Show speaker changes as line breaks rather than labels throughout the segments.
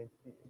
bem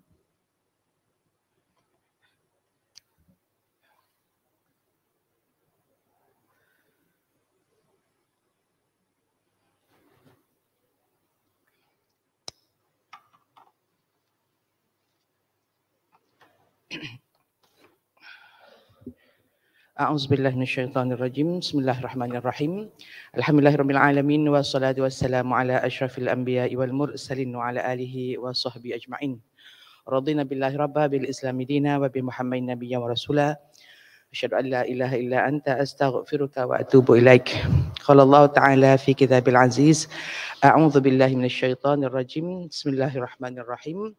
أعوذ بالله من الشيطان الرجيم بسم الله الرحمن الرحيم الحمد لله رب العالمين والصلاة والسلام على أشرف الأنبياء والمرسلين وعلى آله وصحبه أجمعين رضينا بالله ربا بالإسلام دينا وبمحمد نبيا ورسولا أشهد أن لا إله إلا أنت أستغفرك وأتوب إليك قال الله تعالى في كتاب العزيز أعوذ بالله من الشيطان الرجيم بسم الله الرحمن الرحيم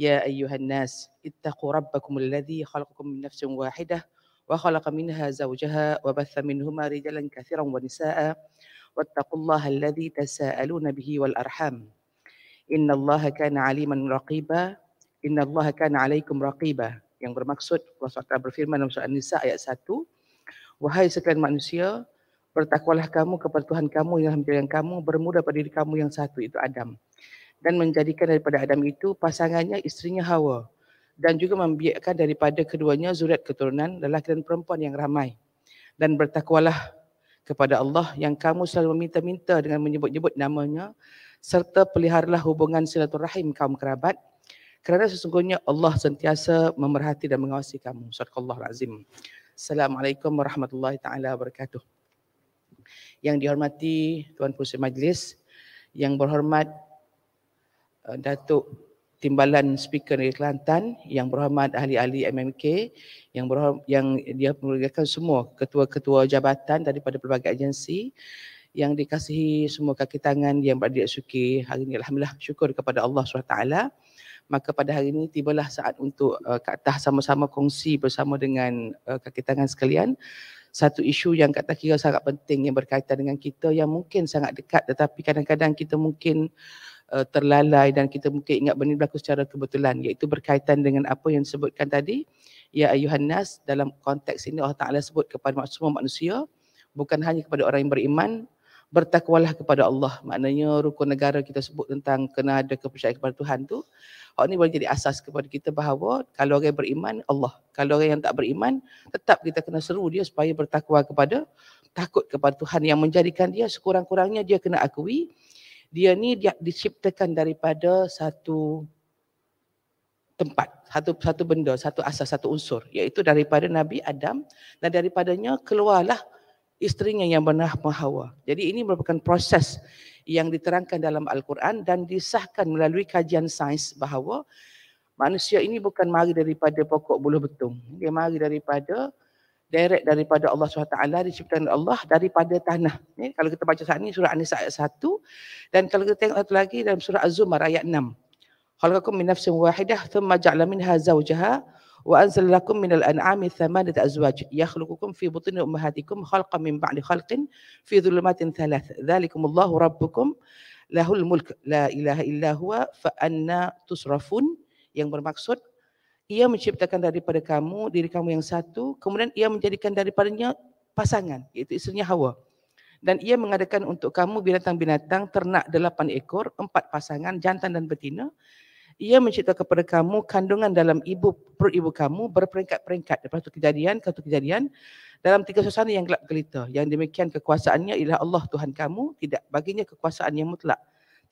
يا أيها الناس اتقوا ربكم الذي خلقكم من نفس واحدة وخلق منها زوجها وبث منهما رجالا كثيرا ونساء واتقوا الله الذي تساءلون به والأرحام إن الله كان عليما رقيبا إن الله كان عليكم رقيبا yang bermaksud Allah SWT berfirman dalam surah An-Nisa ayat 1 Wahai sekalian manusia bertakwalah kamu kepada Tuhan kamu yang menjadi yang kamu bermuda pada diri kamu yang satu itu Adam dan menjadikan daripada Adam itu pasangannya istrinya Hawa dan juga membiarkan daripada keduanya zuriat keturunan lelaki dan perempuan yang ramai. Dan bertakwalah kepada Allah yang kamu selalu meminta-minta dengan menyebut-nyebut namanya serta peliharalah hubungan silaturahim kaum kerabat kerana sesungguhnya Allah sentiasa memerhati dan mengawasi kamu. Surah Al-Azim. Assalamualaikum warahmatullahi taala wabarakatuh. Yang dihormati Tuan Pusat Majlis, yang berhormat eh, Datuk timbalan speaker dari Kelantan yang berhormat ahli ahli MMK yang berhormat, yang dia menggerakkan semua ketua-ketua jabatan daripada pelbagai agensi yang dikasihi semua kaki tangan yang beradik suki hari ini alhamdulillah syukur kepada Allah SWT maka pada hari ini tibalah saat untuk uh, Kak Tah sama-sama kongsi bersama dengan uh, kaki tangan sekalian satu isu yang Kak Tah kira sangat penting yang berkaitan dengan kita yang mungkin sangat dekat tetapi kadang-kadang kita mungkin uh, terlalai dan kita mungkin ingat benda ini berlaku secara kebetulan iaitu berkaitan dengan apa yang disebutkan tadi ya ayuhan nas dalam konteks ini Allah Taala sebut kepada semua manusia bukan hanya kepada orang yang beriman bertakwalah kepada Allah maknanya rukun negara kita sebut tentang kena ada kepercayaan kepada Tuhan tu Hak ini boleh jadi asas kepada kita bahawa kalau orang beriman Allah, kalau orang yang tak beriman tetap kita kena seru dia supaya bertakwa kepada takut kepada Tuhan yang menjadikan dia sekurang-kurangnya dia kena akui dia ni dia diciptakan daripada satu tempat satu satu benda satu asas satu unsur iaitu daripada Nabi Adam dan daripadanya keluarlah isterinya yang bernama Hawa. Jadi ini merupakan proses yang diterangkan dalam Al-Quran dan disahkan melalui kajian sains bahawa manusia ini bukan mari daripada pokok buluh betung. Dia mari daripada direct daripada Allah SWT, diciptakan Allah daripada tanah. Ya, kalau kita baca saat ini surah An-Nisa ayat 1 dan kalau kita tengok satu lagi dalam surah Az-Zumar ayat 6. Khalaqakum min nafsin wahidah thumma ja'ala minha zawjaha wa anzal lakum min al-an'ami thamanat azwaj yakhluqukum fi butin ummahatikum khalqan min ba'di khalqin fi dhulumatin thalath dhalikum Allahu rabbukum lahul mulk la ilaha illa huwa fa tusrafun yang bermaksud ia menciptakan daripada kamu, diri kamu yang satu, kemudian ia menjadikan daripadanya pasangan, iaitu istrinya Hawa. Dan ia mengadakan untuk kamu binatang-binatang ternak delapan ekor, empat pasangan, jantan dan betina. Ia mencipta kepada kamu kandungan dalam ibu perut ibu kamu berperingkat-peringkat daripada satu kejadian satu kejadian dalam tiga suasana yang gelap gelita. Yang demikian kekuasaannya ialah Allah Tuhan kamu, tidak baginya kekuasaan yang mutlak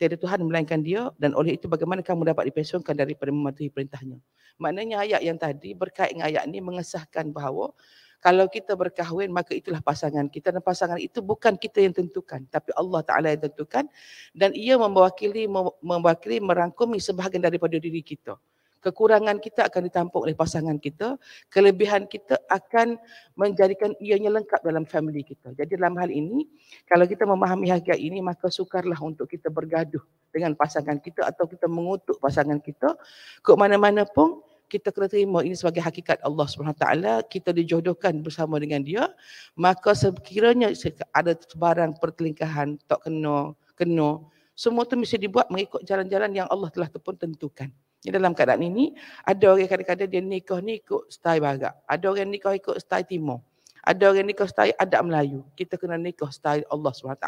tiada Tuhan melainkan dia dan oleh itu bagaimana kamu dapat dipesongkan daripada mematuhi perintahnya. Maknanya ayat yang tadi berkait dengan ayat ini mengesahkan bahawa kalau kita berkahwin maka itulah pasangan kita dan pasangan itu bukan kita yang tentukan tapi Allah Ta'ala yang tentukan dan ia membawakili, mewakili, merangkumi sebahagian daripada diri kita kekurangan kita akan ditampung oleh pasangan kita, kelebihan kita akan menjadikan ianya lengkap dalam family kita. Jadi dalam hal ini, kalau kita memahami hakikat ini, maka sukarlah untuk kita bergaduh dengan pasangan kita atau kita mengutuk pasangan kita. Ke mana-mana pun, kita kena terima ini sebagai hakikat Allah SWT, kita dijodohkan bersama dengan dia, maka sekiranya ada sebarang pertelingkahan, tak kena, kena, semua itu mesti dibuat mengikut jalan-jalan yang Allah telah pun tentukan. Ini dalam keadaan ini, ada orang yang kadang-kadang dia nikah ni ikut style barat. Ada orang nikah ikut style timur. Ada orang nikah style adat Melayu. Kita kena nikah style Allah SWT.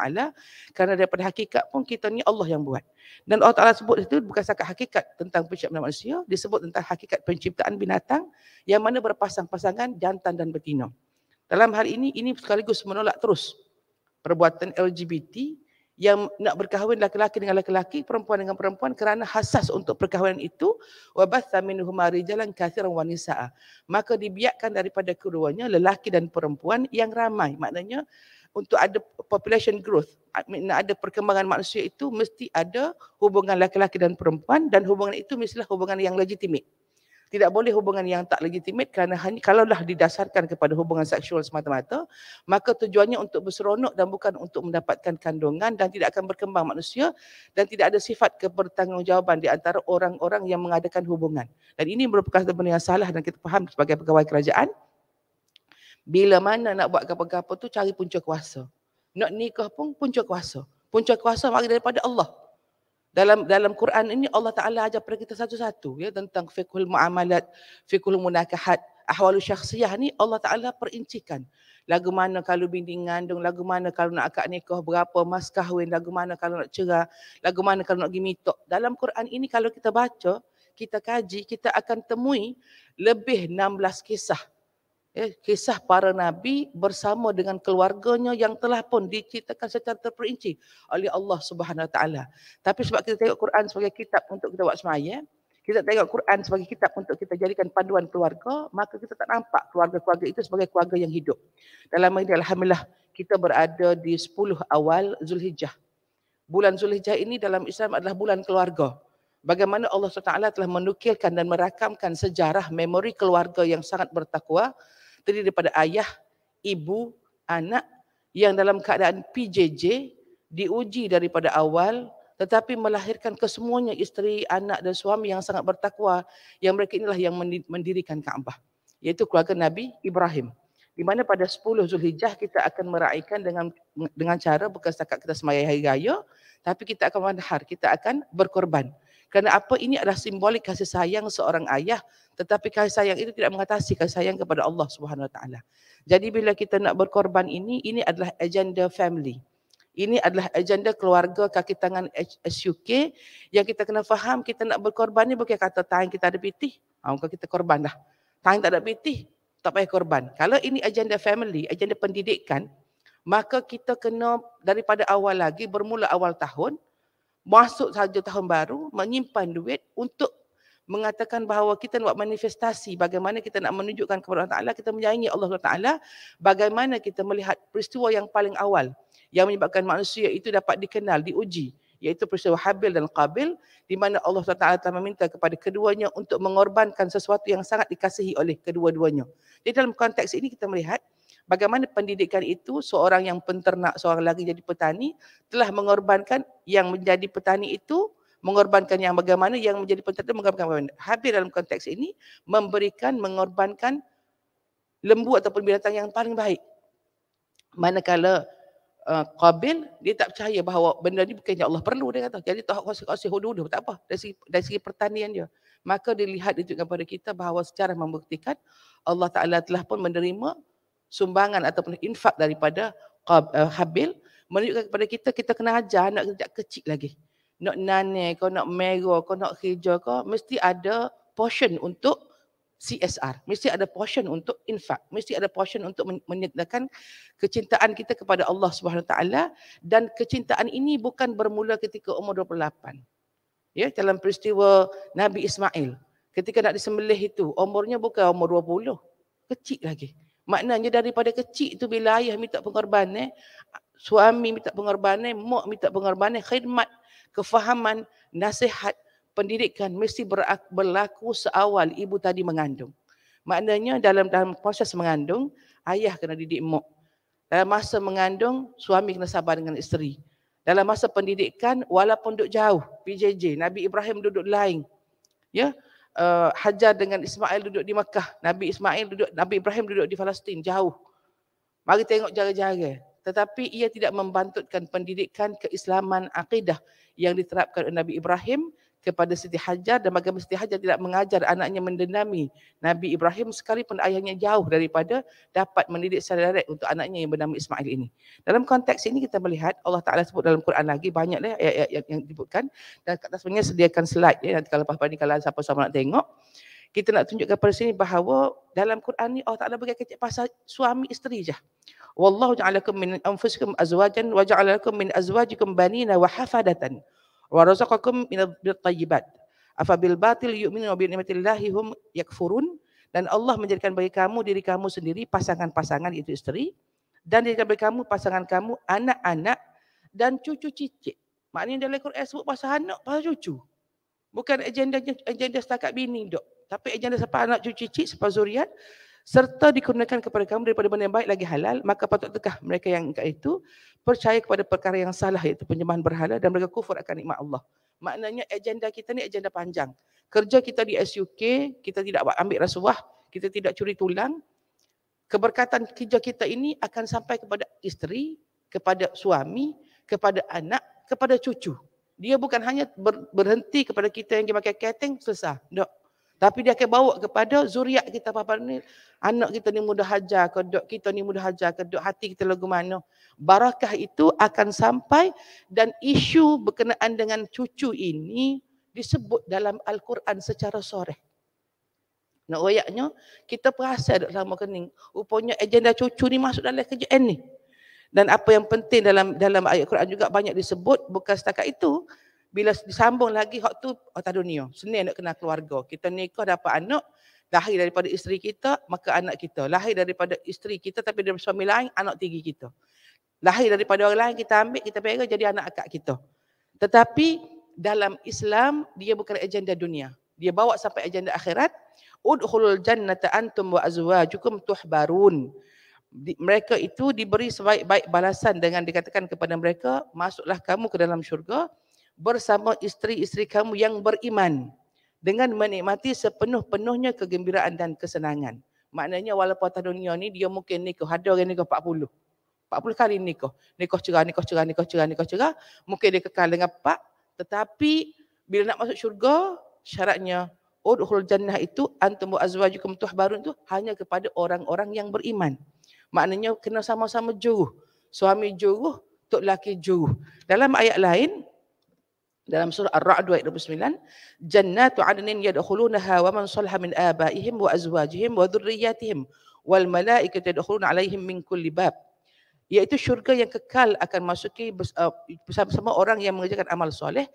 Kerana daripada hakikat pun kita ni Allah yang buat. Dan Allah Ta'ala sebut itu bukan sahaja hakikat tentang penciptaan manusia. Dia sebut tentang hakikat penciptaan binatang yang mana berpasang-pasangan jantan dan betina. Dalam hal ini, ini sekaligus menolak terus perbuatan LGBT yang nak berkahwin laki-laki dengan laki-laki, perempuan dengan perempuan kerana hasas untuk perkahwinan itu wa batha minhum rijalan katsiran wa nisaa. Maka dibiarkan daripada keduanya lelaki dan perempuan yang ramai. Maknanya untuk ada population growth, nak ada perkembangan manusia itu mesti ada hubungan laki-laki dan perempuan dan hubungan itu mestilah hubungan yang legitimate tidak boleh hubungan yang tak legitimate kerana hanya kalaulah didasarkan kepada hubungan seksual semata-mata maka tujuannya untuk berseronok dan bukan untuk mendapatkan kandungan dan tidak akan berkembang manusia dan tidak ada sifat kepertanggungjawaban di antara orang-orang yang mengadakan hubungan dan ini merupakan satu benda yang salah dan kita faham sebagai pegawai kerajaan bila mana nak buat apa-apa tu cari punca kuasa nak nikah pun punca kuasa punca kuasa mari daripada Allah dalam dalam Quran ini Allah Taala ajar kepada kita satu-satu ya tentang fiqhul muamalat, fiqhul munakahat, ahwalu syakhsiyah ni Allah Taala perincikan. Lagu mana kalau bini ngandung, lagu mana kalau nak akad nikah, berapa mas kahwin, lagu mana kalau nak cerai, lagu mana kalau nak pergi mitok. Dalam Quran ini kalau kita baca, kita kaji, kita akan temui lebih 16 kisah eh, kisah para nabi bersama dengan keluarganya yang telah pun diceritakan secara terperinci oleh Allah Subhanahu taala. Tapi sebab kita tengok Quran sebagai kitab untuk kita buat semaya, kita tengok Quran sebagai kitab untuk kita jadikan panduan keluarga, maka kita tak nampak keluarga-keluarga itu sebagai keluarga yang hidup. Dalam ini alhamdulillah kita berada di 10 awal Zulhijjah. Bulan Zulhijjah ini dalam Islam adalah bulan keluarga. Bagaimana Allah subhanahu taala telah menukilkan dan merakamkan sejarah memori keluarga yang sangat bertakwa terdiri daripada ayah, ibu, anak yang dalam keadaan PJJ diuji daripada awal tetapi melahirkan kesemuanya isteri, anak dan suami yang sangat bertakwa yang mereka inilah yang mendirikan Kaabah iaitu keluarga Nabi Ibrahim di mana pada 10 Zulhijjah kita akan meraihkan dengan dengan cara bukan setakat kita semayai hari raya tapi kita akan mandhar, kita akan berkorban. Kerana apa ini adalah simbolik kasih sayang seorang ayah tetapi kasih sayang itu tidak mengatasi kasih sayang kepada Allah Subhanahu Wa Taala. Jadi bila kita nak berkorban ini, ini adalah agenda family. Ini adalah agenda keluarga kaki tangan SUK yang kita kena faham kita nak berkorban ini bukan kata tangan kita ada pitih. Ha, kalau kita korban lah. Tangan tak ada pitih, tak payah korban. Kalau ini agenda family, agenda pendidikan, maka kita kena daripada awal lagi, bermula awal tahun, masuk saja tahun baru menyimpan duit untuk mengatakan bahawa kita nak manifestasi bagaimana kita nak menunjukkan kepada Allah Ta'ala, kita menyayangi Allah Ta'ala, bagaimana kita melihat peristiwa yang paling awal yang menyebabkan manusia itu dapat dikenal, diuji, iaitu peristiwa Habil dan Qabil di mana Allah Ta'ala telah meminta kepada keduanya untuk mengorbankan sesuatu yang sangat dikasihi oleh kedua-duanya. Jadi dalam konteks ini kita melihat bagaimana pendidikan itu seorang yang penternak, seorang lagi jadi petani telah mengorbankan yang menjadi petani itu mengorbankan yang bagaimana yang menjadi peternak itu mengorbankan bagaimana. Habis dalam konteks ini memberikan mengorbankan lembu ataupun binatang yang paling baik. Manakala uh, Qabil dia tak percaya bahawa benda ni bukan yang Allah perlu dia kata. Jadi tak kasih hudud tak apa dari segi, dari segi pertanian dia. Maka dilihat itu kepada kita bahawa secara membuktikan Allah Taala telah pun menerima sumbangan ataupun infak daripada eh, Habil menunjukkan kepada kita kita kena ajar anak kita kecil lagi. Nak nane, kau nak merah, kau nak hijau kau mesti ada portion untuk CSR. Mesti ada portion untuk infak. Mesti ada portion untuk menyedarkan kecintaan kita kepada Allah Subhanahu Taala dan kecintaan ini bukan bermula ketika umur 28. Ya, dalam peristiwa Nabi Ismail ketika nak disembelih itu umurnya bukan umur 20. Kecil lagi. Maknanya daripada kecil tu bila ayah minta pengorbanan, eh, suami minta pengorbanan, eh, mak minta pengorbanan, eh, khidmat, kefahaman, nasihat, pendidikan mesti berlaku seawal ibu tadi mengandung. Maknanya dalam dalam proses mengandung, ayah kena didik mak. Dalam masa mengandung, suami kena sabar dengan isteri. Dalam masa pendidikan, walaupun duduk jauh, PJJ, Nabi Ibrahim duduk lain. Ya, yeah? uh, Hajar dengan Ismail duduk di Mekah, Nabi Ismail duduk, Nabi Ibrahim duduk di Palestin jauh. Mari tengok jaga-jaga. Tetapi ia tidak membantutkan pendidikan keislaman akidah yang diterapkan oleh Nabi Ibrahim kepada Siti Hajar dan bagaimana Siti Hajar tidak mengajar anaknya mendendami Nabi Ibrahim sekalipun ayahnya jauh daripada dapat mendidik secara direct untuk anaknya yang bernama Ismail ini. Dalam konteks ini kita melihat Allah Ta'ala sebut dalam Quran lagi banyak lah ayat-ayat yang, yang disebutkan dan kat atasnya sediakan slide ya, nanti kalau apa-apa ini kalau siapa-siapa nak tengok kita nak tunjukkan pada sini bahawa dalam Quran ni Allah Ta'ala bagi kecil pasal suami isteri je. Wallahu ja'alakum min anfusikum azwajan wa ja'alakum min azwajikum banina wa hafadatan wa razaqakum minal tayyibat afabil batil yu'minu wa bi ni'matillahi hum yakfurun dan Allah menjadikan bagi kamu diri kamu sendiri pasangan-pasangan itu isteri dan diri bagi kamu pasangan kamu anak-anak dan cucu cicit maknanya dalam Quran sebut pasal anak pasal cucu bukan agenda agenda setakat bini dok tapi agenda siapa anak cucu cicit siapa zuriat serta dikurniakan kepada kamu daripada benda yang baik lagi halal, maka patut tegah mereka yang engkau itu percaya kepada perkara yang salah iaitu penyembahan berhala dan mereka kufur akan nikmat Allah. Maknanya agenda kita ni agenda panjang. Kerja kita di SUK, kita tidak ambil rasuah, kita tidak curi tulang. Keberkatan kerja kita ini akan sampai kepada isteri, kepada suami, kepada anak, kepada cucu. Dia bukan hanya berhenti kepada kita yang pakai keting, selesai. Tak. Tapi dia akan bawa kepada zuriat kita apa-apa ni. Anak kita ni mudah hajar, kedok kita ni mudah hajar, kedok hati kita lagu mana. Barakah itu akan sampai dan isu berkenaan dengan cucu ini disebut dalam Al-Quran secara sore. Nak royaknya, kita perasa dalam lama kening. Rupanya agenda cucu ni masuk dalam kerjaan ni. Dan apa yang penting dalam dalam ayat Quran juga banyak disebut bukan setakat itu bila disambung lagi hak tu atas oh, dunia. Oh, Senin nak kena keluarga. Kita nikah dapat anak lahir daripada isteri kita, maka anak kita. Lahir daripada isteri kita tapi dia suami lain, anak tinggi kita. Lahir daripada orang lain kita ambil, kita pegang jadi anak akak kita. Tetapi dalam Islam dia bukan agenda dunia. Dia bawa sampai agenda akhirat. Udkhulul jannata antum wa azwajukum tuhbarun. Mereka itu diberi sebaik-baik balasan dengan dikatakan kepada mereka, masuklah kamu ke dalam syurga bersama isteri-isteri kamu yang beriman dengan menikmati sepenuh-penuhnya kegembiraan dan kesenangan. Maknanya walaupun atas dunia ni dia mungkin nikah, ada orang nikah 40. 40 kali nikah. Nikah cerai, nikah cerai, nikah cerai, nikah cerai. Mungkin dia kekal dengan pak. Tetapi bila nak masuk syurga, syaratnya udhul jannah itu antum wa azwajukum tuhbarun itu hanya kepada orang-orang yang beriman. Maknanya kena sama-sama juruh. Suami juruh, tok laki juruh. Dalam ayat lain, dalam surah Ar-Ra'd ayat 29 jannatu 'adnin yadkhulunaha wa man salha min abaihim wa azwajihim wa dhurriyyatihim wal malaikatu yadkhuluna 'alaihim min kulli bab iaitu syurga yang kekal akan masuki uh, bersama orang yang mengerjakan amal soleh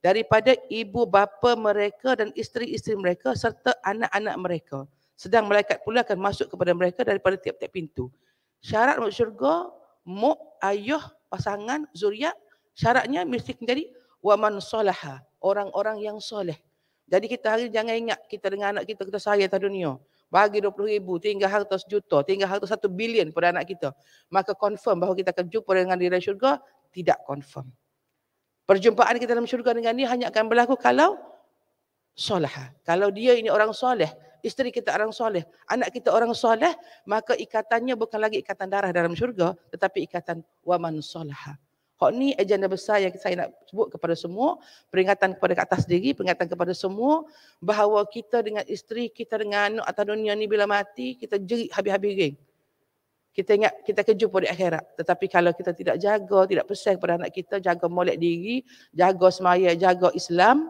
daripada ibu bapa mereka dan isteri-isteri mereka serta anak-anak mereka sedang malaikat pula akan masuk kepada mereka daripada tiap-tiap pintu syarat masuk syurga mu ayuh pasangan zuriat syaratnya mesti menjadi wa man salaha orang-orang yang soleh jadi kita hari ini jangan ingat kita dengan anak kita kita sayang atas dunia bagi 20 ribu, tinggal harta sejuta, tinggal harta satu bilion pada anak kita. Maka confirm bahawa kita akan jumpa dengan diri syurga, tidak confirm. Perjumpaan kita dalam syurga dengan dia hanya akan berlaku kalau solah. Kalau dia ini orang soleh, isteri kita orang soleh, anak kita orang soleh, maka ikatannya bukan lagi ikatan darah dalam syurga, tetapi ikatan waman solah. Hak ni agenda besar yang saya nak sebut kepada semua, peringatan kepada kat atas diri, peringatan kepada semua bahawa kita dengan isteri, kita dengan anak atas dunia ni bila mati, kita jerit habis-habis ring. Kita ingat kita kejut pada akhirat. Tetapi kalau kita tidak jaga, tidak pesan kepada anak kita, jaga molek diri, jaga semaya, jaga Islam,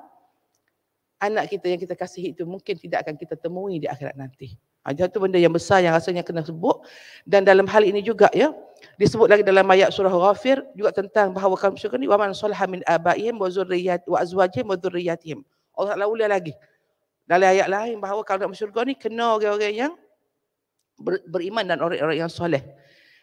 anak kita yang kita kasihi itu mungkin tidak akan kita temui di akhirat nanti. Ada ha, itu benda yang besar yang rasanya kena sebut. Dan dalam hal ini juga ya, disebut lagi dalam ayat surah Ghafir juga tentang bahawa kaum syurga ni waman salaha min abaihim wa zurriyyat wa azwajihim wa dhurriyyatihim. Allah Taala ulang lagi. Dalam ayat lain bahawa kaum dalam syurga ni kena orang-orang yang ber, beriman dan orang-orang yang soleh.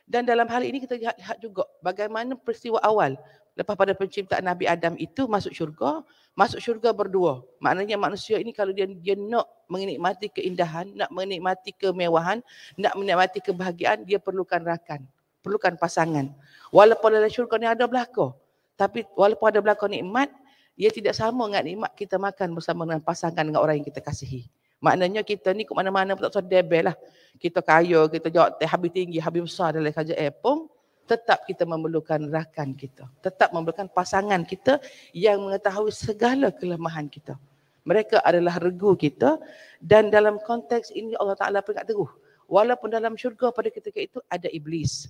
Dan dalam hal ini kita lihat, lihat juga bagaimana peristiwa awal lepas pada penciptaan Nabi Adam itu masuk syurga, masuk syurga berdua. Maknanya manusia ini kalau dia, dia nak menikmati keindahan, nak menikmati kemewahan, nak menikmati kebahagiaan, dia perlukan rakan perlukan pasangan. Walaupun dalam syurga ni ada belakang. Tapi walaupun ada belakang nikmat, ia tidak sama dengan nikmat kita makan bersama dengan pasangan dengan orang yang kita kasihi. Maknanya kita ni ke mana-mana pun tak usah debel lah. Kita kaya, kita jawab teh habis tinggi, habis besar dalam kerja air eh, pun, tetap kita memerlukan rakan kita. Tetap memerlukan pasangan kita yang mengetahui segala kelemahan kita. Mereka adalah regu kita dan dalam konteks ini Allah Ta'ala peringkat teguh, Walaupun dalam syurga pada ketika itu ada iblis.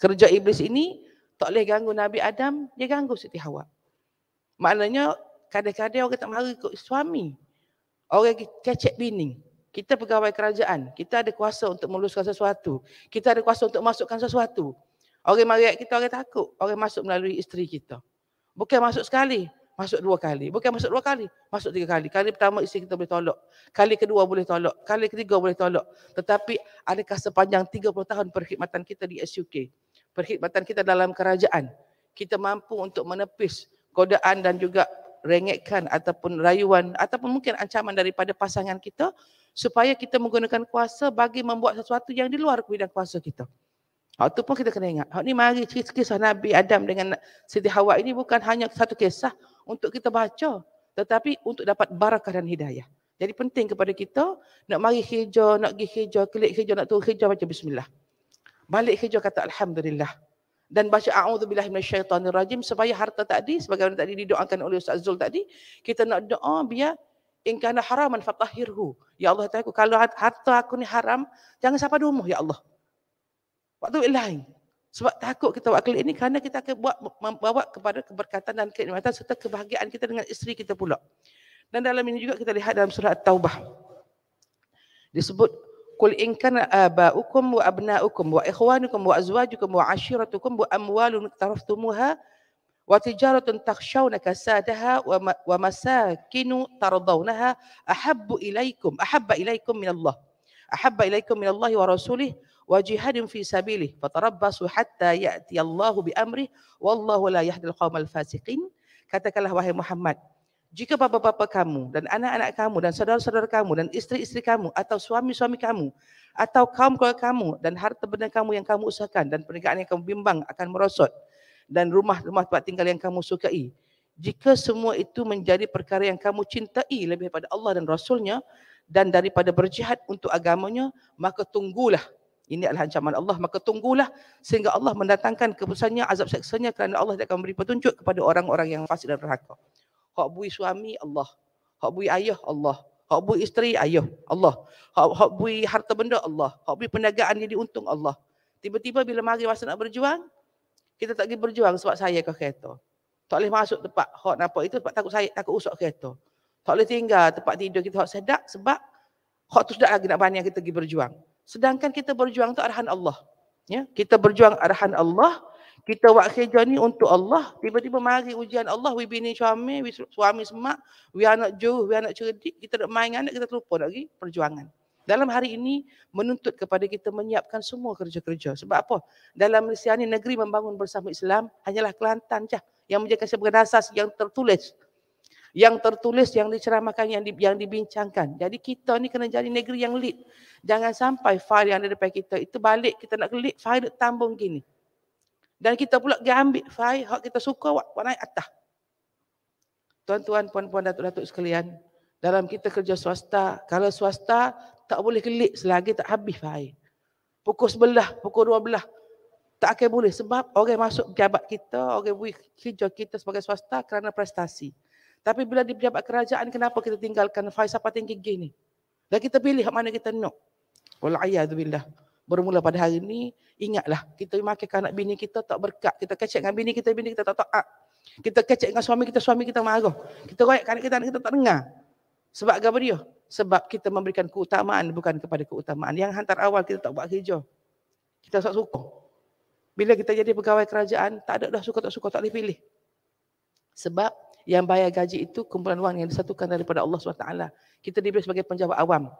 Kerja iblis ini tak boleh ganggu Nabi Adam, dia ganggu Siti Hawa. Maknanya kadang-kadang orang tak mari ikut suami. Orang kecek bini. Kita pegawai kerajaan, kita ada kuasa untuk meluluskan sesuatu. Kita ada kuasa untuk masukkan sesuatu. Orang mari kita orang takut, orang masuk melalui isteri kita. Bukan masuk sekali, masuk dua kali. Bukan masuk dua kali, masuk tiga kali. Kali pertama isteri kita boleh tolak. Kali kedua boleh tolak. Kali ketiga boleh tolak. Tetapi adakah sepanjang 30 tahun perkhidmatan kita di SUK, perkhidmatan kita dalam kerajaan. Kita mampu untuk menepis godaan dan juga rengekkan ataupun rayuan ataupun mungkin ancaman daripada pasangan kita supaya kita menggunakan kuasa bagi membuat sesuatu yang di luar bidang kuasa kita. Hal tu pun kita kena ingat. Hal ini mari kisah Nabi Adam dengan Siti Hawa ini bukan hanya satu kisah untuk kita baca tetapi untuk dapat barakah dan hidayah. Jadi penting kepada kita nak mari hijau, nak pergi hijau, klik hijau, nak turun hijau baca bismillah. Balik hijau kata Alhamdulillah. Dan baca A'udzubillah minasyaitanir rajim supaya harta tadi, sebagai tadi didoakan oleh Ustaz Zul tadi, kita nak doa biar in kana haraman fatahirhu. Ya Allah, aku, kalau harta aku ni haram, jangan sampai domoh Ya Allah. Waktu ilahi. Sebab takut kita buat klik ini kerana kita akan buat, membawa kepada keberkatan dan kenikmatan serta kebahagiaan kita dengan isteri kita pula. Dan dalam ini juga kita lihat dalam surah Taubah. Disebut قل إن كان آباؤكم وأبناؤكم وإخوانكم وأزواجكم وعشيرتكم وأموال اقترفتموها وتجارة تخشون كسادها ومساكن ترضونها أحب إليكم أحب إليكم من الله أحب إليكم من الله ورسوله وجهاد في سبيله فتربصوا حتى يأتي الله بأمره والله لا يهدي القوم الفاسقين الله وهي محمد jika bapa-bapa kamu dan anak-anak kamu dan saudara-saudara kamu dan isteri-isteri kamu atau suami-suami kamu atau kaum keluarga kamu dan harta benda kamu yang kamu usahakan dan pernikahan yang kamu bimbang akan merosot dan rumah-rumah tempat tinggal yang kamu sukai. Jika semua itu menjadi perkara yang kamu cintai lebih daripada Allah dan Rasulnya dan daripada berjihad untuk agamanya, maka tunggulah. Ini adalah ancaman Allah. Maka tunggulah sehingga Allah mendatangkan keputusannya, azab seksanya kerana Allah tidak akan memberi petunjuk kepada orang-orang yang fasik dan berhakam hak bui suami Allah hak bui ayah Allah hak bui isteri ayah Allah hak hak bui harta benda Allah hak bui perniagaan jadi untung Allah tiba-tiba bila mari masa nak berjuang kita tak pergi berjuang sebab saya ke kereta tak boleh masuk tempat hak apa itu tempat takut saya takut usak kereta tak boleh tinggal tempat tidur kita hak sedap sebab hak tu sedap lagi nak banyak kita pergi berjuang sedangkan kita berjuang tu arahan Allah ya kita berjuang arahan Allah kita buat kerja ni untuk Allah. Tiba-tiba mari ujian Allah, we bini suami, we suami semak, we anak juh, we anak cerdik, kita nak main anak, kita terlupa nak pergi perjuangan. Dalam hari ini menuntut kepada kita menyiapkan semua kerja-kerja. Sebab apa? Dalam Malaysia ni negeri membangun bersama Islam hanyalah Kelantan je yang menjadi sebagai dasar yang tertulis. Yang tertulis, yang diceramakan, yang, di, yang dibincangkan. Jadi kita ni kena jadi negeri yang lead. Jangan sampai file yang ada depan kita itu balik kita nak lead file tambung gini. Dan kita pula pergi ambil fail hak kita suka awak, awak naik atas. Tuan-tuan, puan-puan, datuk-datuk sekalian, dalam kita kerja swasta, kalau swasta tak boleh kelik selagi tak habis fail. Pukul sebelah, pukul dua belah. Tak akan boleh sebab orang masuk pejabat kita, orang buat kerja kita sebagai swasta kerana prestasi. Tapi bila di pejabat kerajaan, kenapa kita tinggalkan fail sampai tinggi gini? Dan kita pilih mana kita nak. Walayyadu billah. billah bermula pada hari ini, ingatlah kita makan anak bini kita tak berkat. Kita kecek dengan bini kita, bini kita tak taat. Kita kecek dengan suami kita, suami kita marah. Kita royak kan kita, kita tak dengar. Sebab apa dia? Sebab kita memberikan keutamaan bukan kepada keutamaan. Yang hantar awal kita tak buat kerja. Kita tak suka. Bila kita jadi pegawai kerajaan, tak ada dah suka tak suka, tak boleh pilih. Sebab yang bayar gaji itu kumpulan wang yang disatukan daripada Allah SWT. Kita diberi sebagai penjawab awam.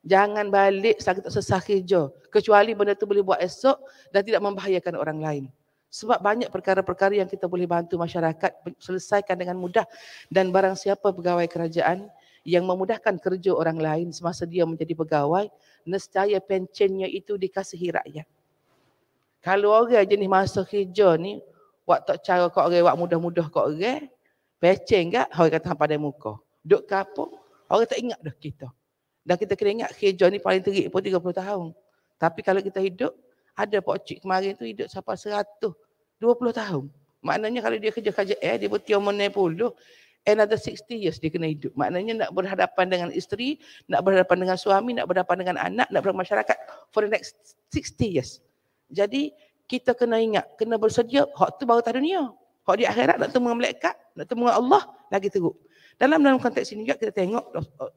Jangan balik sakit tak sesah hijau, Kecuali benda tu boleh buat esok dan tidak membahayakan orang lain. Sebab banyak perkara-perkara yang kita boleh bantu masyarakat selesaikan dengan mudah. Dan barang siapa pegawai kerajaan yang memudahkan kerja orang lain semasa dia menjadi pegawai, nescaya pencennya itu dikasihi rakyat. Kalau orang jenis masa hijau ni, buat tak cara kau orang, buat mudah-mudah kau orang, pencen enggak, orang kata pada muka. Duk kapung, orang tak ingat dah kita. Dan kita kena ingat hijau ni paling terik pun 30 tahun. Tapi kalau kita hidup, ada pak cik kemarin tu hidup sampai 120 tahun. Maknanya kalau dia kerja kerja eh, dia berhenti umur 90, another 60 years dia kena hidup. Maknanya nak berhadapan dengan isteri, nak berhadapan dengan suami, nak berhadapan dengan anak, nak berhadapan masyarakat for the next 60 years. Jadi kita kena ingat, kena bersedia, hak tu baru tak dunia. Hak di akhirat nak temu malaikat, nak temu Allah, lagi teruk. Dalam dalam konteks ini juga kita tengok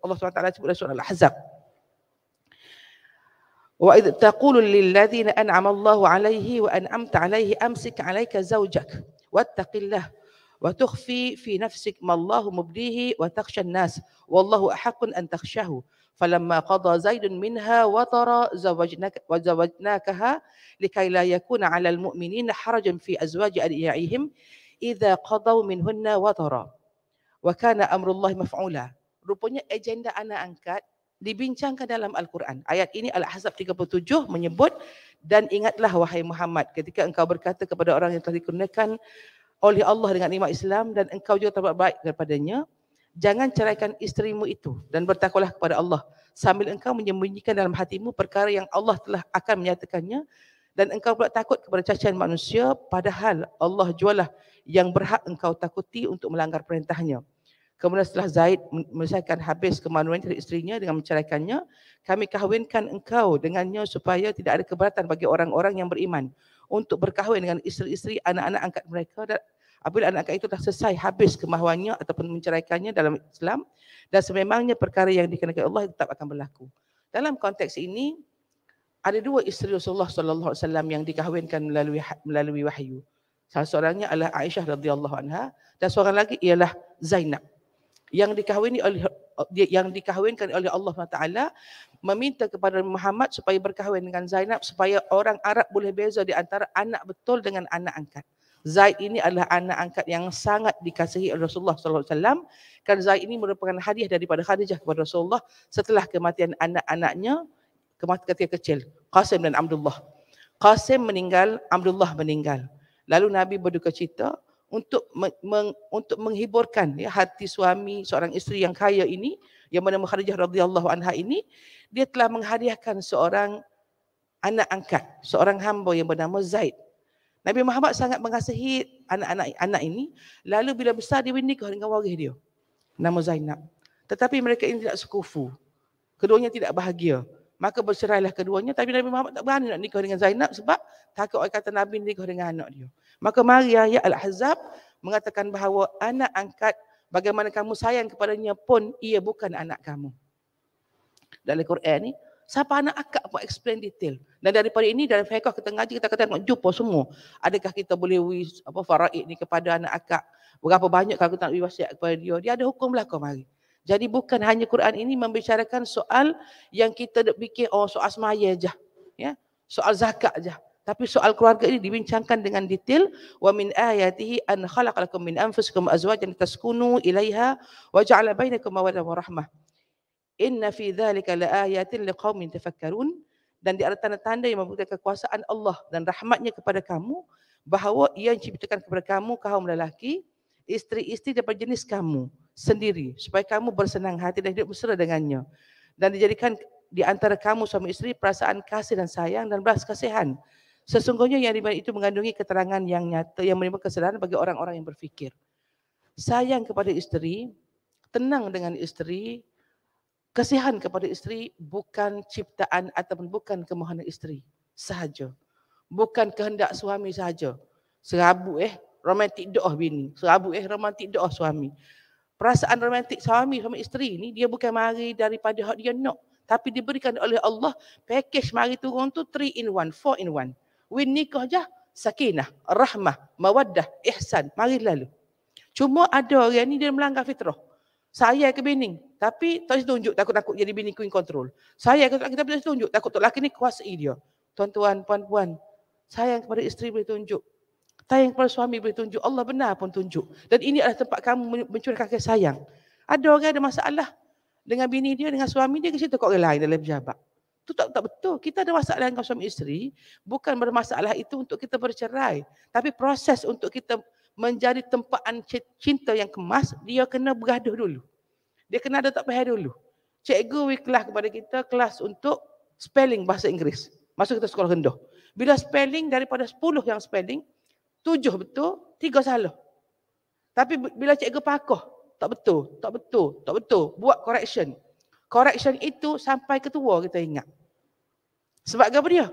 Allah SWT sebut dalam surah Al-Ahzab. Wa idh taqulu lil ladzina an'ama Allahu alaihi wa an'amta alaihi amsik alaika zawjak wattaqillah وتخفي في نفسك ما الله مبديه وتخشى الناس والله أحق أن تخشاه فلما قضى زيد منها وطر زوجناك وزوجناكها لكي لا يكون على المؤمنين حرج في أزواج أدعيائهم إذا قضوا منهن وطرا wa kana amrullahi maf'ula. Rupanya agenda anak angkat dibincangkan dalam Al-Quran. Ayat ini Al-Ahzab 37 menyebut dan ingatlah wahai Muhammad ketika engkau berkata kepada orang yang telah dikurniakan oleh Allah dengan iman Islam dan engkau juga terbaik baik kepadanya jangan ceraikan isterimu itu dan bertakwalah kepada Allah sambil engkau menyembunyikan dalam hatimu perkara yang Allah telah akan menyatakannya dan engkau pula takut kepada cacian manusia padahal Allah jualah yang berhak engkau takuti untuk melanggar perintahnya. Kemudian setelah Zaid menyelesaikan habis kemaluan dari isterinya dengan menceraikannya, kami kahwinkan engkau dengannya supaya tidak ada keberatan bagi orang-orang yang beriman untuk berkahwin dengan isteri-isteri anak-anak angkat mereka dan apabila anak angkat itu dah selesai habis kemahuannya ataupun menceraikannya dalam Islam dan sememangnya perkara yang dikenakan Allah tetap akan berlaku. Dalam konteks ini, ada dua isteri Rasulullah sallallahu alaihi wasallam yang dikahwinkan melalui ha-, melalui wahyu. Salah seorangnya adalah Aisyah radhiyallahu anha dan seorang lagi ialah Zainab yang dikahwini oleh yang dikahwinkan oleh Allah SWT meminta kepada Muhammad supaya berkahwin dengan Zainab supaya orang Arab boleh beza di antara anak betul dengan anak angkat. Zaid ini adalah anak angkat yang sangat dikasihi oleh Rasulullah sallallahu alaihi wasallam kan Zaid ini merupakan hadiah daripada Khadijah kepada Rasulullah setelah kematian anak-anaknya kematian ketika kecil Qasim dan Abdullah. Qasim meninggal, Abdullah meninggal. Lalu Nabi berduka cita, untuk meng, untuk menghiburkan ya, hati suami seorang isteri yang kaya ini yang bernama Khadijah radhiyallahu anha ini dia telah menghadiahkan seorang anak angkat seorang hamba yang bernama Zaid Nabi Muhammad sangat mengasihi anak-anak anak ini lalu bila besar dia nikah dengan waris dia nama Zainab tetapi mereka ini tidak sekufu keduanya tidak bahagia maka berserailah keduanya tapi Nabi Muhammad tak berani nak nikah dengan Zainab sebab takut orang kata Nabi nikah dengan anak dia Maka Maria ya al Hazab mengatakan bahawa anak angkat bagaimana kamu sayang kepadanya pun ia bukan anak kamu. Dalam Quran ni siapa anak akak pun explain detail. Dan daripada ini dalam fiqh kita ngaji kita kata nak jumpa semua. Adakah kita boleh wis, apa faraid ni kepada anak akak? Berapa banyak kalau kita nak wasiat kepada dia? Dia ada hukum belaka mari. Jadi bukan hanya Quran ini membicarakan soal yang kita nak fikir oh soal semaya je. Ya. Soal zakat aja. Tapi soal keluarga ini dibincangkan dengan detail. Wa min ayatihi an khalaq lakum min anfusikum azwajan taskunu ilaiha wa ja'ala bainakum mawaddah wa rahmah. Inna fi dhalika la ayatin liqaumin tafakkarun. Dan di atas tanda-tanda yang membuktikan kekuasaan Allah dan rahmatnya kepada kamu bahawa ia ciptakan kepada kamu kaum lelaki, isteri-isteri daripada jenis kamu sendiri supaya kamu bersenang hati dan hidup mesra dengannya. Dan dijadikan di antara kamu suami isteri perasaan kasih dan sayang dan belas kasihan Sesungguhnya yang riwayat itu mengandungi keterangan yang nyata yang menimbulkan kesedaran bagi orang-orang yang berfikir. Sayang kepada istri, tenang dengan istri, kesihan kepada istri bukan ciptaan ataupun bukan kemohonan istri sahaja. Bukan kehendak suami sahaja. Serabut eh, romantik doh bini. Serabut eh, romantik doh suami. Perasaan romantik suami sama isteri ni dia bukan mari daripada hak dia nak. Tapi diberikan oleh Allah, package mari turun tu three in one, four in one win nikah je sakinah, rahmah, mawaddah, ihsan, mari lalu. Cuma ada orang ni dia melanggar fitrah. Saya ke bini, tapi tak boleh tunjuk takut-takut jadi bini queen control. Saya ke kita boleh tunjuk takut tok laki ni kuasai dia. Tuan-tuan, puan-puan, sayang kepada isteri boleh tunjuk. Sayang kepada suami boleh tunjuk. Allah benar pun tunjuk. Dan ini adalah tempat kamu mencuri kasih sayang. Ada orang ada masalah dengan bini dia, dengan suami dia, kasi tukar orang lain dalam jabat. Itu tak, tak betul. Kita ada masalah dengan suami isteri, bukan bermasalah itu untuk kita bercerai. Tapi proses untuk kita menjadi tempaan cinta yang kemas, dia kena bergaduh dulu. Dia kena ada tak payah dulu. Cikgu kelas kepada kita kelas untuk spelling bahasa Inggeris. Masuk kita sekolah rendah. Bila spelling daripada 10 yang spelling, 7 betul, 3 salah. Tapi bila cikgu pakoh, tak betul, tak betul, tak betul. Buat correction correction itu sampai ketua kita ingat. Sebab apa dia?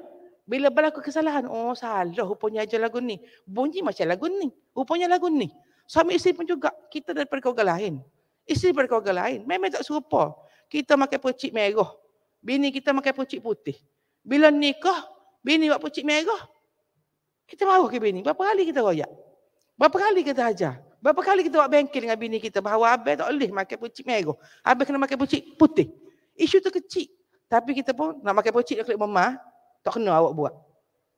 Bila berlaku kesalahan, oh salah rupanya aja lagu ni. Bunyi macam lagu ni. Rupanya lagu ni. Suami isteri pun juga. Kita dan keluarga lain. Isteri daripada keluarga lain. Memang tak serupa. Kita pakai pecik merah. Bini kita pakai pecik putih. Bila nikah, bini buat pecik merah. Kita marah ke bini? Berapa kali kita royak? Berapa kali kita ajar? Berapa kali kita buat bengkel dengan bini kita bahawa abang tak boleh makan pucik merah. Abang kena makan pucik putih. Isu tu kecil. Tapi kita pun nak makan pucik dekat mama, tak kena awak buat.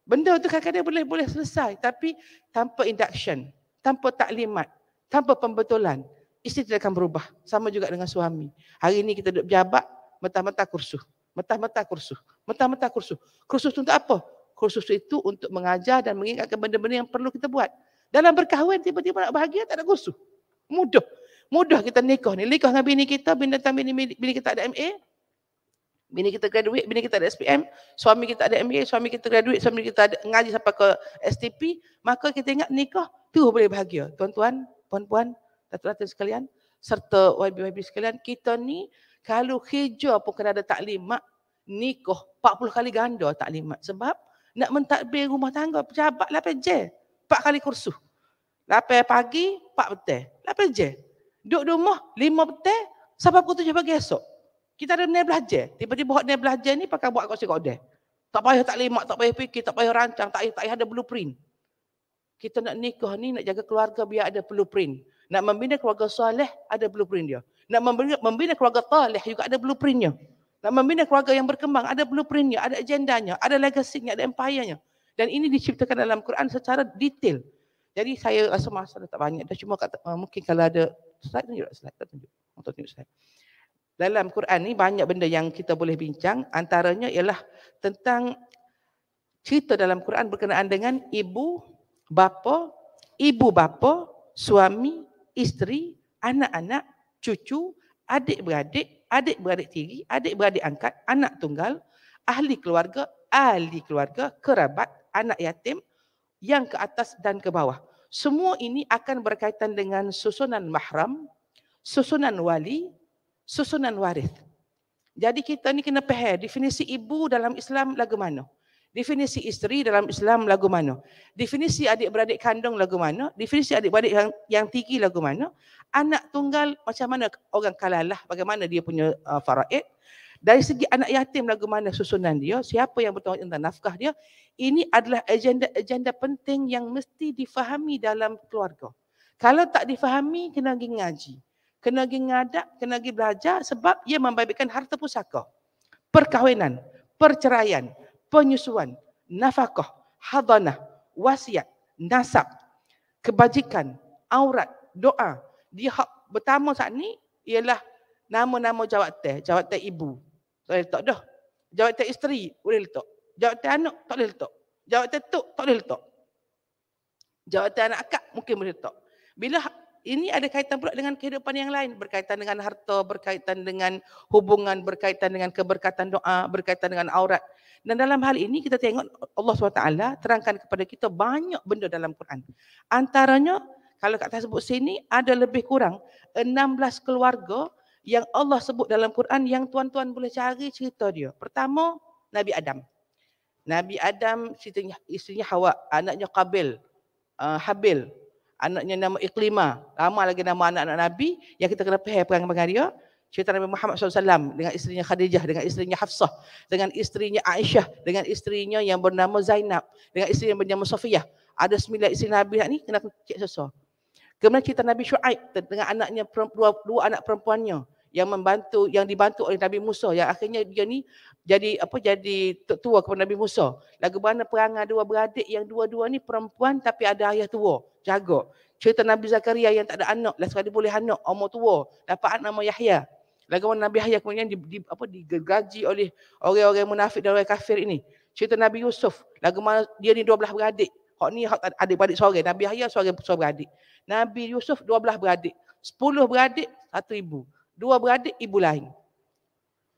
Benda tu kadang-kadang boleh boleh selesai tapi tanpa induction, tanpa taklimat, tanpa pembetulan, isteri tidak akan berubah. Sama juga dengan suami. Hari ini kita duduk berjabat, mentah-mentah kursus. Mentah-mentah kursus. Mentah-mentah kursus. Kursus itu untuk apa? Kursus itu untuk mengajar dan mengingatkan benda-benda yang perlu kita buat. Dalam berkahwin tiba-tiba nak bahagia tak ada gusuh. Mudah. Mudah kita nikah ni. Nikah dengan bini kita, bini datang bini, bini, bini kita ada MA. Bini kita graduate, bini kita ada SPM. Suami kita ada MA, suami kita graduate, suami kita ada, ngaji sampai ke STP. Maka kita ingat nikah tu boleh bahagia. Tuan-tuan, puan-puan, datuk-datuk sekalian serta YB-YB sekalian, kita ni kalau hijau pun kena ada taklimat nikah 40 kali ganda taklimat sebab nak mentadbir rumah tangga pejabat lah pejabat empat kali kursus. Lapan pagi, empat petang. Lapan je. Duduk di rumah, lima petang. Sampai pukul tujuh pagi esok. Kita ada nilai belajar. Tiba-tiba buat nilai belajar ni pakai buat kursi kodeh. Tak payah tak lima, tak payah fikir, tak payah rancang, tak payah, tak payah ada blueprint. Kita nak nikah ni, nak jaga keluarga biar ada blueprint. Nak membina keluarga soleh, ada blueprint dia. Nak membina, membina keluarga toleh juga ada blueprintnya. Nak membina keluarga yang berkembang, ada blueprintnya, ada agendanya, ada legasinya, ada empayanya. Dan ini diciptakan dalam Quran secara detail. Jadi saya rasa masa dah tak banyak dah cuma kata, uh, mungkin kalau ada slide tunjuk lah slide tak tunjuk. Untuk tunjuk slide. Dalam Quran ni banyak benda yang kita boleh bincang antaranya ialah tentang cerita dalam Quran berkenaan dengan ibu bapa, ibu bapa, suami, isteri, anak-anak, cucu, adik-beradik, adik-beradik tinggi, adik-beradik angkat, anak tunggal, ahli keluarga, ahli keluarga, kerabat, anak yatim yang ke atas dan ke bawah. Semua ini akan berkaitan dengan susunan mahram, susunan wali, susunan waris. Jadi kita ni kena faham definisi ibu dalam Islam lagu mana? Definisi isteri dalam Islam lagu mana? Definisi adik-beradik kandung lagu mana? Definisi adik-beradik yang, yang tinggi lagu mana? Anak tunggal macam mana orang kalalah bagaimana dia punya uh, faraid? Dari segi anak yatim lagu mana susunan dia, siapa yang bertanggungjawab tentang nafkah dia, ini adalah agenda-agenda penting yang mesti difahami dalam keluarga. Kalau tak difahami, kena pergi ngaji. Kena pergi ngadap, kena pergi belajar sebab ia membaikkan harta pusaka. Perkahwinan, perceraian, penyusuan, nafkah, hadanah, wasiat, nasab, kebajikan, aurat, doa. Dia hak pertama saat ni ialah nama-nama jawatan, jawatan ibu, tak boleh letak dah. Jawatan isteri boleh letak. Jawatan anak tak boleh letak. Jawatan tok tak boleh letak. Jawatan anak akak mungkin boleh letak. Bila ha, ini ada kaitan pula dengan kehidupan yang lain. Berkaitan dengan harta, berkaitan dengan hubungan, berkaitan dengan keberkatan doa, berkaitan dengan aurat. Dan dalam hal ini kita tengok Allah SWT terangkan kepada kita banyak benda dalam Quran. Antaranya, kalau kata sebut sini, ada lebih kurang 16 keluarga yang Allah sebut dalam Quran yang tuan-tuan boleh cari cerita dia. Pertama, Nabi Adam. Nabi Adam isterinya, isterinya Hawa, anaknya Qabil, uh, Habil, anaknya nama Iqlima. Lama lagi nama anak-anak Nabi yang kita kena pahal perang dengan dia. Cerita Nabi Muhammad SAW dengan isterinya Khadijah, dengan isterinya Hafsah, dengan isterinya Aisyah, dengan isterinya yang bernama Zainab, dengan isterinya yang bernama Sofiyah. Ada sembilan isteri Nabi ni kena cek sesuai. Kemudian cerita Nabi Shu'aib dengan anaknya dua, dua anak perempuannya yang membantu yang dibantu oleh Nabi Musa yang akhirnya dia ni jadi apa jadi tua kepada Nabi Musa. Lagu mana perangai dua beradik yang dua-dua ni perempuan tapi ada ayah tua jaga. Cerita Nabi Zakaria yang tak ada anak last kali boleh anak umur tua dapat anak nama Yahya. Lagu mana Nabi Yahya kemudian di, di apa digaji oleh orang-orang munafik dan orang kafir ini. Cerita Nabi Yusuf lagu mana dia ni dua belah beradik. Hak ni hak adik-adik sore Nabi Yahya sore seorang beradik. Nabi Yusuf dua belah beradik. Sepuluh beradik satu ibu dua beradik ibu lain.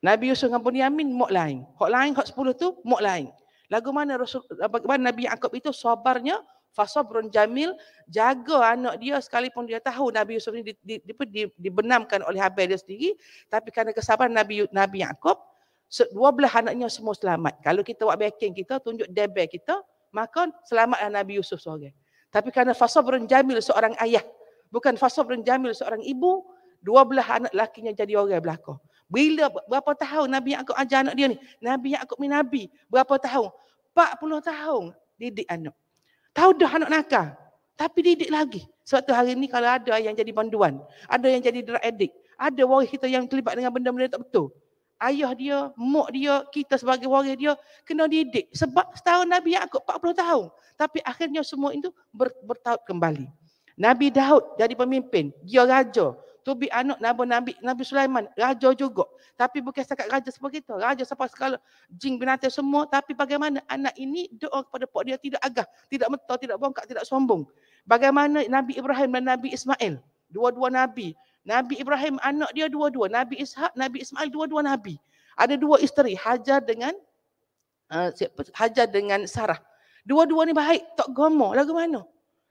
Nabi Yusuf dengan Bani Amin mok lain. Hak lain hak 10 tu mok lain. Lagu mana Rasul apa Nabi Yaqub itu sabarnya fasabrun jamil jaga anak dia sekalipun dia tahu Nabi Yusuf ni di, di, di, di, dibenamkan oleh abang dia sendiri tapi kerana kesabaran Nabi Nabi Yaqub 12 anaknya semua selamat. Kalau kita buat backing kita tunjuk debel kita maka selamatlah Nabi Yusuf seorang. Tapi kerana fasabrun jamil seorang ayah bukan fasabrun jamil seorang ibu dua belah anak yang jadi orang belakang. Bila berapa tahun Nabi aku ajar anak dia ni? Nabi Yaakob ni Nabi. Berapa tahun? 40 tahun didik anak. Tahu dah anak nakal. Tapi didik lagi. Suatu hari ni kalau ada yang jadi panduan. Ada yang jadi drug addict. Ada waris kita yang terlibat dengan benda-benda tak betul. Ayah dia, mak dia, kita sebagai waris dia kena didik. Sebab setahun Nabi Yaakob 40 tahun. Tapi akhirnya semua itu bertaut kembali. Nabi Daud jadi pemimpin. Dia raja. Tu bi anak Nabi Nabi Nabi Sulaiman raja juga tapi bukan setakat raja seperti kita raja sebab segala jin binatang semua tapi bagaimana anak ini doa kepada pak dia tidak agah tidak mentah tidak bongkak tidak sombong bagaimana Nabi Ibrahim dan Nabi Ismail dua-dua nabi Nabi Ibrahim anak dia dua-dua Nabi Ishak Nabi Ismail dua-dua nabi ada dua isteri Hajar dengan uh, Hajar dengan Sarah dua-dua ni baik tak gomo lagu mana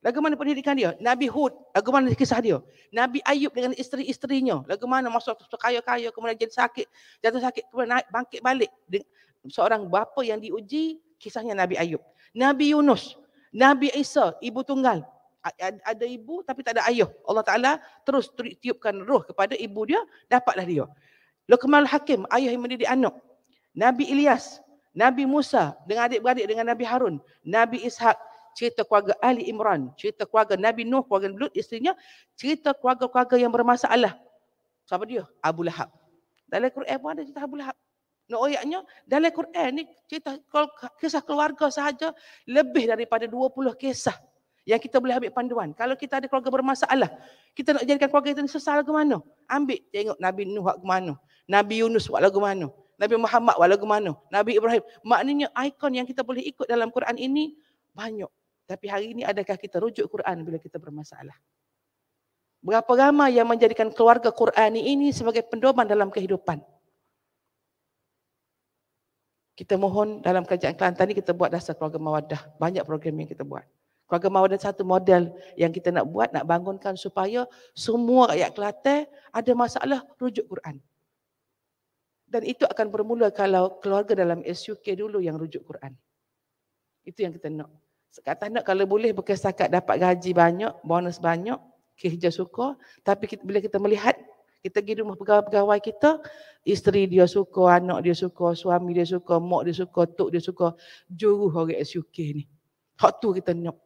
Lagu mana pendidikan dia? Nabi Hud, lagu mana kisah dia? Nabi Ayub dengan isteri-isterinya, lagu mana tu kaya-kaya kemudian jadi sakit, jatuh sakit kemudian naik, bangkit balik. Seorang bapa yang diuji, kisahnya Nabi Ayub. Nabi Yunus, Nabi Isa, ibu tunggal. Ada ibu tapi tak ada ayah. Allah Ta'ala terus tiupkan roh kepada ibu dia, dapatlah dia. Luqmanul Hakim, ayah yang mendidik anak. Nabi Ilyas, Nabi Musa dengan adik-beradik dengan Nabi Harun, Nabi Ishak, cerita keluarga Ali Imran, cerita keluarga Nabi Nuh, keluarga Lut, isterinya, cerita keluarga-keluarga yang bermasalah. Siapa dia? Abu Lahab. Dalam Quran pun ada cerita Abu Lahab. Nak no, ayatnya, dalam Quran ni cerita kisah keluarga sahaja lebih daripada 20 kisah yang kita boleh ambil panduan. Kalau kita ada keluarga bermasalah, kita nak jadikan keluarga kita ni sesal ke mana? Ambil, tengok Nabi Nuh ke mana? Nabi Yunus buat lagu mana? Nabi Muhammad buat lagu mana? Nabi Ibrahim. Maknanya ikon yang kita boleh ikut dalam Quran ini banyak. Tapi hari ini adakah kita rujuk Quran bila kita bermasalah? Berapa ramai yang menjadikan keluarga Quran ini sebagai pendoman dalam kehidupan? Kita mohon dalam kerajaan Kelantan ini kita buat dasar keluarga mawadah. Banyak program yang kita buat. Keluarga mawadah satu model yang kita nak buat, nak bangunkan supaya semua rakyat Kelantan ada masalah rujuk Quran. Dan itu akan bermula kalau keluarga dalam SUK dulu yang rujuk Quran. Itu yang kita nak. Kata nak kalau boleh bekas sakat dapat gaji banyak, bonus banyak, kerja suka. Tapi kita, bila kita melihat, kita pergi rumah pegawai-pegawai kita, isteri dia suka, anak dia suka, suami dia suka, mak dia suka, tok dia suka. Juruh orang SUK ni. Hak tu kita nak.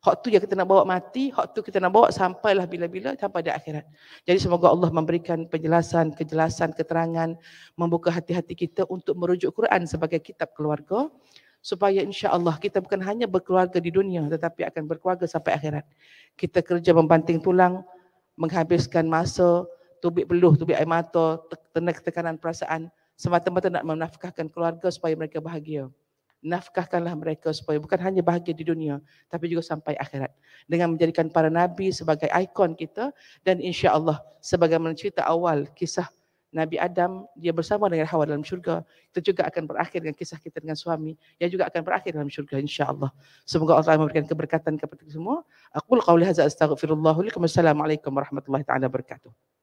Hak tu yang kita nak bawa mati, hak tu kita nak bawa sampailah bila-bila sampai di akhirat. Jadi semoga Allah memberikan penjelasan, kejelasan, keterangan, membuka hati-hati kita untuk merujuk Quran sebagai kitab keluarga supaya insya Allah kita bukan hanya berkeluarga di dunia tetapi akan berkeluarga sampai akhirat. Kita kerja membanting tulang, menghabiskan masa, tubik peluh, tubik air mata, tenek tekanan perasaan semata-mata nak menafkahkan keluarga supaya mereka bahagia. Nafkahkanlah mereka supaya bukan hanya bahagia di dunia tapi juga sampai akhirat. Dengan menjadikan para nabi sebagai ikon kita dan insya Allah sebagai cerita awal kisah Nabi Adam dia bersama dengan Hawa dalam syurga. Itu juga akan berakhir dengan kisah kita dengan suami yang juga akan berakhir dalam syurga insya-Allah. Semoga Allah memberikan keberkatan kepada kita semua. Aku qauli hadza astaghfirullah lakum. Assalamualaikum warahmatullahi taala wabarakatuh.